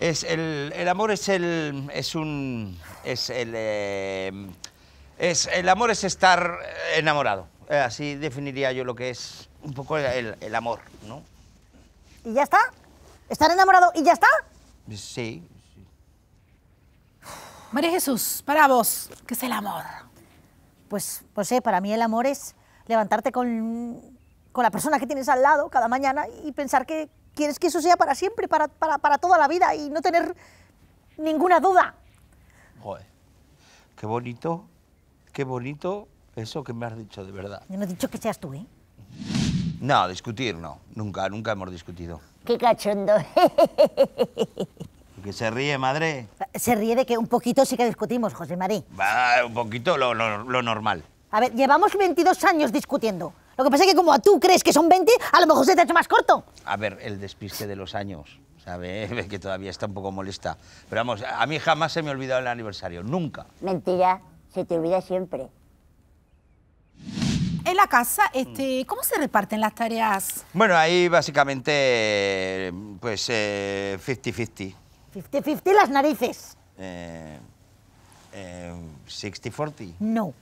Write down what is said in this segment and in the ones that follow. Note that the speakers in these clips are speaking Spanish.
Es el, el amor es el. es un. es el. Em, el amor es estar enamorado. Eh, así definiría yo lo que es un poco el, amor, ¿no? ¿Y ya está? ¿Estar enamorado y ya está? Sí, María Jesús, para vos, ¿qué es el amor? Pues, pues para mí el amor es levantarte con, con la persona que tienes al lado cada mañana y pensar que, quieres que eso sea para siempre, para, para, para toda la vida y no tener ninguna duda. Joder, qué bonito, qué bonito eso que me has dicho de verdad. Yo no he dicho que seas tú, ¿eh? No, discutir no, nunca, nunca hemos discutido. Qué cachondo. Que se ríe, madre. Se ríe de que un poquito sí que discutimos, José María. un poquito lo, lo, lo normal. A ver, llevamos 22 años discutiendo. Lo que pasa es que como tú crees que son 20, a lo mejor se te ha hecho más corto. A ver, el despiste de los años, ¿sabes? Que todavía está un poco molesta. Pero vamos, a mí jamás se me ha olvidado el aniversario, nunca. Mentira, se te olvida siempre. En la casa, este, ¿cómo se reparten las tareas? Bueno, ahí básicamente, pues, 50-50. Eh, 50-50 las narices. 60-40. Eh, eh, no.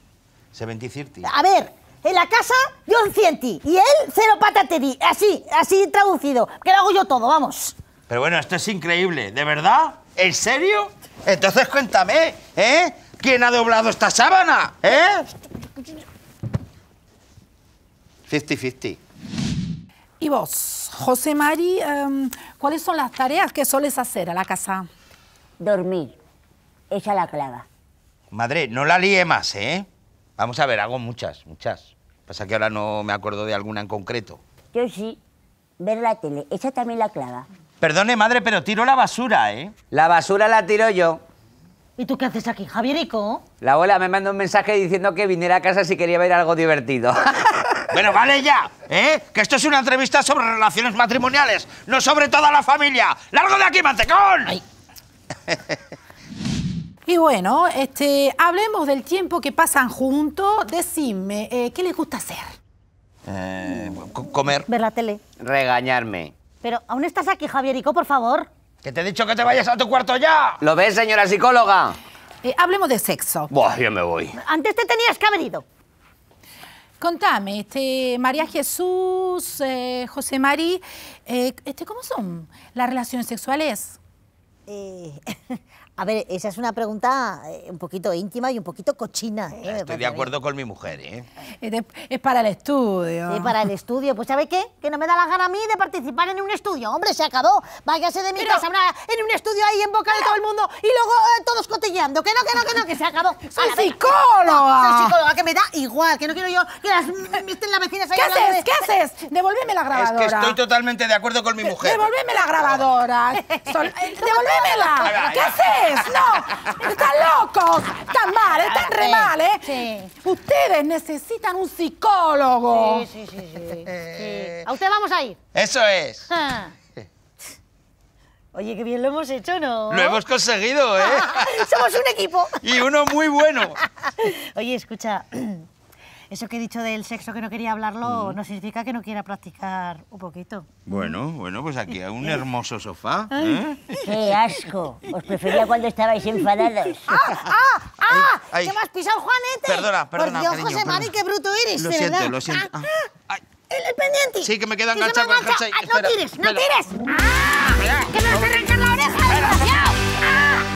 70-30. A ver, en la casa yo Cienti y él cero patateri. Así, así traducido. Que lo hago yo todo, vamos. Pero bueno, esto es increíble. ¿De verdad? ¿En serio? Entonces cuéntame, ¿eh? ¿Quién ha doblado esta sábana? ¿Eh? 50-50. ¿Y vos, José Mari, em, cuáles son las tareas que soles hacer a la casa? Dormir. Echa la clava. Madre, no la líe más, ¿eh? Vamos a ver, hago muchas, muchas. Pasa que ahora no me acuerdo de alguna en concreto. Yo sí. Ver la tele. Esa también la clava. Perdone, madre, pero tiro la basura, ¿eh? La basura la tiro yo. ¿Y tú qué haces aquí, Javierico? La abuela me manda un mensaje diciendo que viniera a casa si quería ver algo divertido. bueno, vale ya, ¿eh? Que esto es una entrevista sobre relaciones matrimoniales, no sobre toda la familia. ¡Largo de aquí, mantecón! Ay. Y bueno, este, hablemos del tiempo que pasan juntos. Decime, eh, ¿qué les gusta hacer? Eh, comer. Ver la tele. Regañarme. Pero aún estás aquí, Javierico, por favor. Que te he dicho que te vayas a tu cuarto ya. ¿Lo ves, señora psicóloga? Eh, hablemos de sexo. Buah, yo me voy. Antes te tenías que haber ido. Contame, este, María Jesús, José Mari, este, ¿cómo son las relaciones sexuales? Eh, a ver, esa es una pregunta eh, un poquito íntima y un poquito cochina. ¿eh? Estoy de acuerdo con mi mujer. ¿eh? Es, para el estudio. Es para el estudio. Pues ¿sabe qué? Que no me da la gana a mí de participar en un estudio. Hombre, se acabó. Váyase de mi casa en un estudio ahí en boca de todo el mundo y luego que no, que no, que no, que se acabó. Soy psicóloga. soy psicóloga, que me da igual. Que no quiero yo que las estén las vecinas ¿Qué haces? ¿Qué haces? Devuélveme la grabadora. Es que estoy totalmente de acuerdo con mi mujer. Devuélveme la grabadora. Sol... Eh, ¿Qué haces? No. Están locos. Están mal, están re eh, mal, ¿eh? Sí. Ustedes necesitan un psicólogo. Sí, sí, sí. sí. A usted vamos a ir. Eso es. Ah. Oye, qué bien lo hemos hecho, ¿no? Lo hemos conseguido, ¿eh? Somos un equipo. y uno muy bueno. Oye, escucha, eso que he dicho del sexo que no quería hablarlo mm. no significa que no quiera practicar un poquito. Bueno, bueno, pues aquí hay un hermoso sofá. ¿eh? ¡Qué asco! Os prefería cuando estabais enfadados. ¡Ah, ah, ah! Ay, ah, ay. ¡Que me has pisado, Juanete! Perdona, perdona, Por Dios, José Mari, qué bruto eres, Lo siento, verdad? lo siento. Ah. Ah. El, el, pendiente! Sí, que me queda enganchado con el engancha. Ah, ¡No tires, no tires! Ah. Come on, come on.